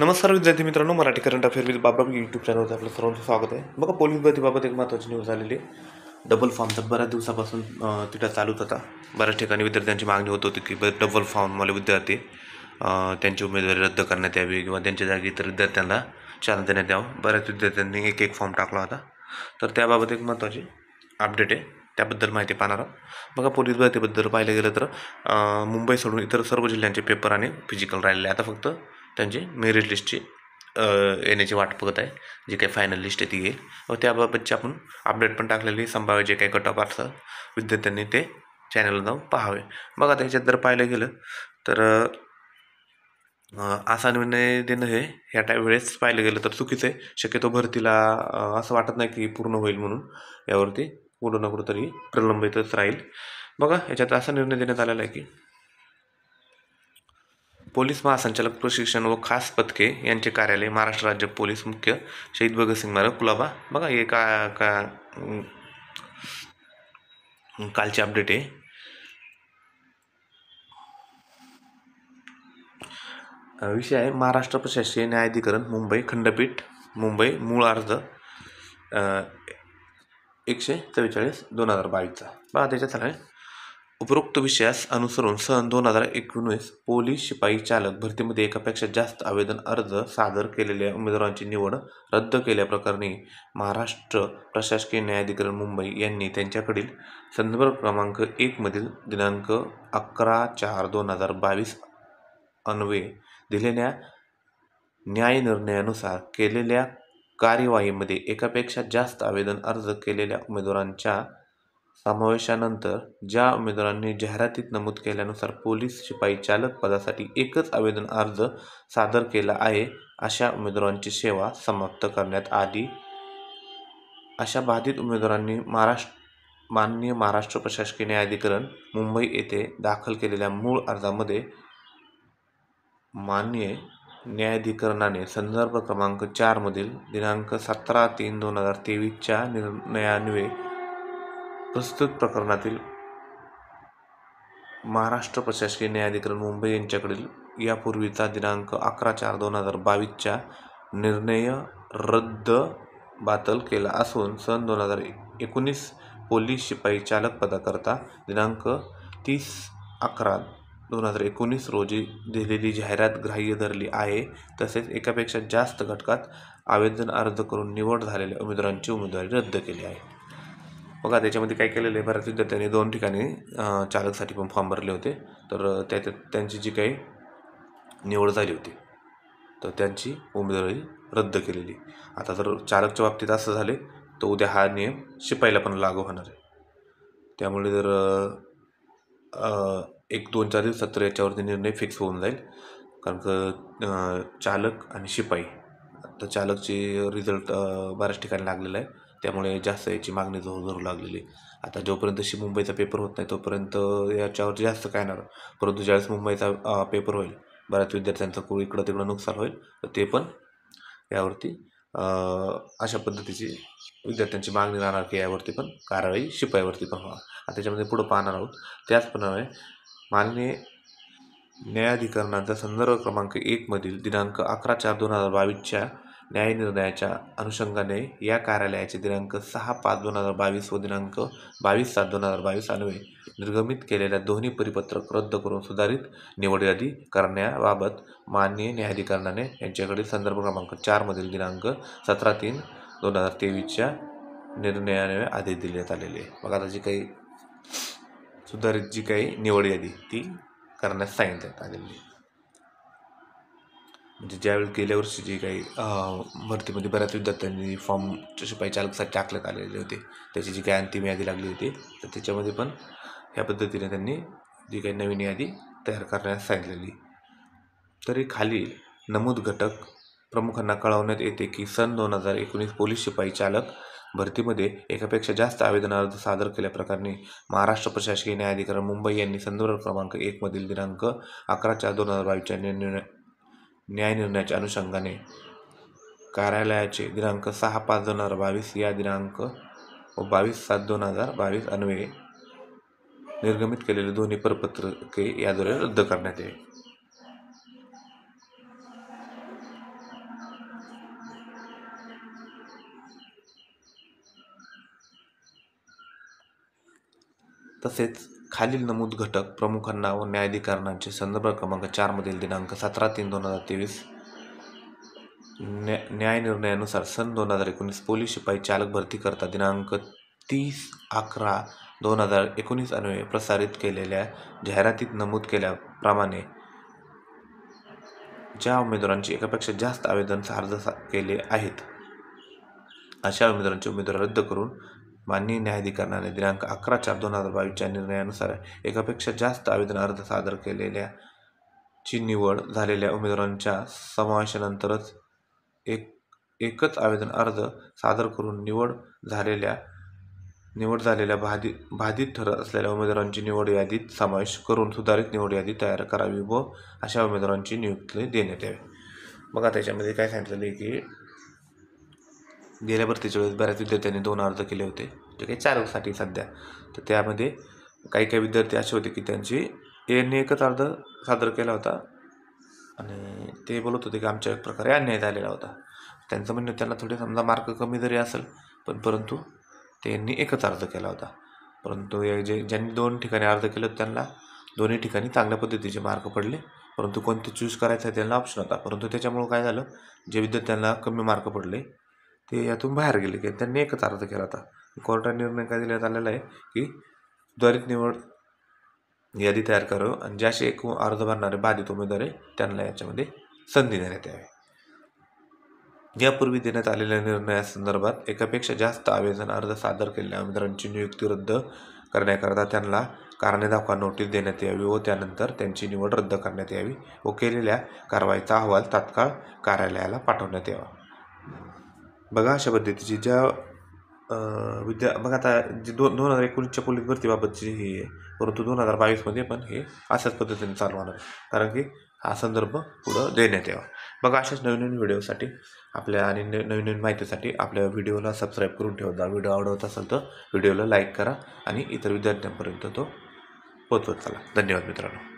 नमस्कार विद्यार्थी मित्रांनो Marathi current affair with Baba YouTube चॅनलचं आपलं सर्वांचं स्वागत आहे बघा पोलीस भरतीबाबत एक महत्त्वाची न्यूज आलेली आहे डबल तर बऱ्याच दिवसापासून तिथं चालूच होता बऱ्याच ठिकाणी विद्यार्थ्यांची मागणी होत होती की डबल फॉर्मवाले विद्यार्थी त्यांची उमेदवारी रद्द करण्यात यावी किंवा त्यांच्या जागी इतर विद्यार्थ्यांना चालना देण्यात यावं बऱ्याच विद्यार्थ्यांनी एक एक फॉर्म टाकला होता तर त्याबाबत एक महत्त्वाची अपडेट आहे त्याबद्दल माहिती पाहणार आहोत बघा पोलीस भरतीबद्दल पाहिलं गेलं तर मुंबई सोडून इतर सर्व जिल्ह्यांचे पेपर आणि फिजिकल राहिलेले आता फक्त त्यांची मेरिट लिस्टची येण्याची वाट बघत आहे जी काही फायनल लिस्ट आहे ती येईल व त्याबाबतची आपण अपडेट पण टाकलेली संभाव्य जे काही कट ऑफ असतात विद्यार्थ्यांनी ते चॅनलला जाऊन पाहावे बघा त्याच्यात जर पाहिलं गेलं तर असा निर्णय देणं हे ह्या टाय वेळेस पाहिलं गेलं तर चुकीचं आहे शक्यतो भरतीला असं वाटत नाही की पूर्ण होईल म्हणून यावरती कुठं ना कुठंतरी प्रलंबितच राहील बघा याच्यात असा निर्णय देण्यात आलेला आहे की पोलीस महासंचालक प्रशिक्षण व खास पथके यांचे कार्यालय महाराष्ट्र राज्य पोलीस मुख्य शहीद भगतसिंग मार्ग कुलाबा बघा हे का का अपडेट आहे विषय आहे महाराष्ट्र प्रशासकीय न्यायाधिकरण मुंबई खंडपीठ मुंबई मूळ अर्ज एकशे चव्वेचाळीस दोन हजार बावीसचा बघा त्याच्यात चालू आहे उपरोक्त विषयास अनुसरून सन दोन हजार एकोणीस पोलीस शिपाई चालक भरतीमध्ये एकापेक्षा जास्त आवेदन अर्ज सादर केलेल्या उमेदवारांची निवड रद्द केल्याप्रकरणी महाराष्ट्र प्रशासकीय न्यायाधिकरण मुंबई यांनी त्यांच्याकडील संदर्भ क्रमांक एकमधील दिनांक अकरा चार दोन हजार बावीस अन्वे दिलेल्या न्यायनिर्णयानुसार केलेल्या कार्यवाहीमध्ये एकापेक्षा जास्त आवेदन अर्ज केलेल्या उमेदवारांच्या समावेशानंतर ज्या उमेदवारांनी जाहिरातीत नमूद केल्यानुसार पोलीस शिपाई चालक पदासाठी एकच आवेदन अर्ज सादर केला आहे अशा उमेदवारांची सेवा समाप्त करण्यात आली अशा बाधित उमेदवारांनी महाराष्ट्र माननीय महाराष्ट्र प्रशासकीय न्यायाधिकरण मुंबई येथे दाखल केलेल्या मूळ अर्जामध्ये माननीय न्यायाधिकरणाने संदर्भ क्रमांक चारमधील दिनांक सतरा तीन दोन हजार तेवीसच्या निर्णयान्वये प्रस्तुत प्रकरणातील महाराष्ट्र प्रशासकीय न्यायाधिकरण मुंबई यांच्याकडील यापूर्वीचा दिनांक अकरा चार दोन हजार बावीसच्या निर्णय रद्द बातल केला असून सन दोन हजार एकोणीस पोलीस शिपाई चालक पदाकरता दिनांक तीस अकरा दोन हजार एकोणीस रोजी दिलेली जाहिरात ग्राह्य धरली आहे तसेच एकापेक्षा जास्त घटकात आवेदन अर्ज करून निवड झालेल्या उमेदवारांची उमेदवारी रद्द केली आहे बघा त्याच्यामध्ये काय केलेलं आहे बऱ्याच विद्यार्थ्यांनी दोन ठिकाणी चालकसाठी पण फॉर्म भरले होते तर त्या त्यांची जी काही निवड झाली होती तर त्यांची उमेदवारी रद्द केलेली आता जर चालकच्या बाबतीत असं झाले तर उद्या हा नियम शिपाईला पण लागू होणार आहे त्यामुळे जर एक दोन चार दिवस तर याच्यावरती निर्णय फिक्स होऊन जाईल कारण का चालक आणि शिपाई आता चालकचे रिझल्ट बऱ्याच ठिकाणी लागलेला आहे त्यामुळे जास्त याची मागणी जोर जोर लागलेली आता जोपर्यंत शी मुंबईचा पेपर होत नाही तोपर्यंत याच्यावर जास्त काय येणार परंतु ज्यावेळेस मुंबईचा पेपर होईल बऱ्याच विद्यार्थ्यांचं कुळ इकडं तिकडं नुकसान होईल तर ते पण यावरती अशा पद्धतीची विद्यार्थ्यांची मागणी राहणार की यावरती पण कारवाई शिपाईवरती पण व्हा आता त्याच्यामध्ये पुढं पाहणार आहोत त्याचप्रमाणे माननीय न्यायाधिकरणाचा संदर्भ क्रमांक एकमधील दिनांक अकरा चार दोन हजार बावीसच्या न्यायनिर्णयाच्या अनुषंगाने या कार्यालयाचे दिनांक सहा पाच दोन हजार बावीस व दिनांक बावीस सात दोन हजार बावीस अन्वये निर्गमित केलेल्या दोन्ही परिपत्रक रद्द करून सुधारित निवड यादी करण्याबाबत माननीय न्यायाधिकरणाने यांच्याकडे संदर्भ क्रमांक चारमधील दिनांक सतरा तीन दोन हजार तेवीसच्या निर्णयाने आदेश देण्यात आलेले मग आता जी काही सुधारित जी काही निवड यादी ती करण्यास सांगितण्यात आलेली म्हणजे ज्यावेळी गेल्या वर्षी जे काही भरतीमध्ये बऱ्याच विद्यार्थ्यांनी फॉर्मच्या शिपाई चालकसाठी टाकण्यात आलेले होते त्याची जी काही अंतिम यादी लागली होती तर त्याच्यामध्ये पण ह्या पद्धतीने त्यांनी जी काही नवीन यादी तयार करण्यास सांगितलेली तरी खाली नमूद घटक प्रमुखांना कळवण्यात येते की सन दोन हजार एकोणीस पोलीस शिपाई चालक भरतीमध्ये एकापेक्षा जास्त आवेदन अर्ज सादर केल्याप्रकरणी महाराष्ट्र प्रशासकीय न्यायाधिकरण मुंबई यांनी संदर्भ क्रमांक एकमधील दिनांक अकरा चार दोन हजार बावीसच्या निर्णय न्यायनिर्णयाच्या अनुषंगाने कार्यालयाचे दिनांक सहा पाच दोन हजार बावीस या दिनांक व बावीस सात दोन हजार बावीस अन्वये निर्गमित केलेले दोन्ही परपत्रके याद्वारे रद्द करण्यात येईल तसेच खालील नमूद घटक प्रमुखांना व न्यायाधिकरणांचे संदर्भ क्रमांक चारमधील दिनांक सतरा तीन दोन हजार तेवीस न्या न्याय निर्णयानुसार सन दोन हजार एकोणीस पोलीस शिपाई चालक भरती करता दिनांक तीस अकरा दोन हजार एकोणीस अन्वये प्रसारित केलेल्या जाहिरातीत नमूद केल्याप्रमाणे ज्या उमेदवारांची एकापेक्षा जास्त आवेदन अर्ज केले आहेत अशा उमेदवारांचे उमेदवार रद्द करून माननीय न्यायाधिकरणाने दिनांक अकरा चार दोन हजार बावीसच्या निर्णयानुसार एकापेक्षा जास्त आवेदन अर्ज सादर केलेल्या ची निवड झालेल्या उमेदवारांच्या समावेशानंतरच एक एकच आवेदन अर्ज सादर करून निवड झालेल्या निवड झालेल्या बाधित बाधित ठरत असलेल्या उमेदवारांची निवड यादीत समावेश करून सुधारित निवड यादी तयार करावी व अशा उमेदवारांची नियुक्ती देण्यात यावी बघा त्याच्यामध्ये काय सांगितलं की गेल्या भरतीच्या वेळेस बऱ्याच विद्यार्थ्यांनी दोन अर्ज केले होते जे काही चारसाठी सध्या तर त्यामध्ये काही काही विद्यार्थी असे होते की त्यांची यांनी एकच अर्ज सादर केला होता आणि ते बोलत होते की आमच्या एक प्रकारे अन्याय झालेला होता त्यांचं म्हणणं त्यांना थोडे समजा मार्क कमी जरी असेल पण परंतु त्यांनी एकच अर्ज केला होता परंतु जे ज्यांनी दोन ठिकाणी अर्ज होते त्यांना दोन्ही ठिकाणी चांगल्या पद्धतीचे मार्क पडले परंतु कोणते चूज करायचं आहे त्यांना ऑप्शन होता परंतु त्याच्यामुळं काय झालं जे विद्यार्थ्यांना कमी मार्क पडले ते यातून बाहेर गेले की त्यांनी एकच अर्ज केला होता कोर्टाने निर्णय काय देण्यात आलेला आहे की त्वरित निवड यादी तयार करावं आणि ज्याशी एकूण अर्ज भरणारे बाधित उमेदवार त्यांना याच्यामध्ये संधी देण्यात यावी यापूर्वी देण्यात आलेल्या निर्णयासंदर्भात एकापेक्षा जास्त आवेदन अर्ज सादर केलेल्या उमेदवारांची नियुक्ती रद्द करण्याकरता त्यांना कारणे दाखवा नोटीस देण्यात यावी व त्यानंतर त्यांची निवड रद्द करण्यात यावी व केलेल्या कारवाईचा अहवाल तात्काळ कार्यालयाला पाठवण्यात यावा बघा अशा पद्धतीची ज्या विद्या बघा आता जी दोन दोन हजार एकोणीसच्या पोलीस भरतीबाबतची ही आहे परंतु दोन हजार बावीसमध्ये पण हे अशाच पद्धतीने चालू होणार कारण की हा संदर्भ पुढं देण्यात यावा बघा अशाच नवीन नवीन व्हिडिओसाठी आपल्या आणि नवीन नवीन माहितीसाठी आपल्या व्हिडिओला सबस्क्राईब करून ठेवत जा व्हिडिओ आवडत असेल तर व्हिडिओला लाईक करा आणि इतर विद्यार्थ्यांपर्यंत तो पोचवत चला धन्यवाद मित्रांनो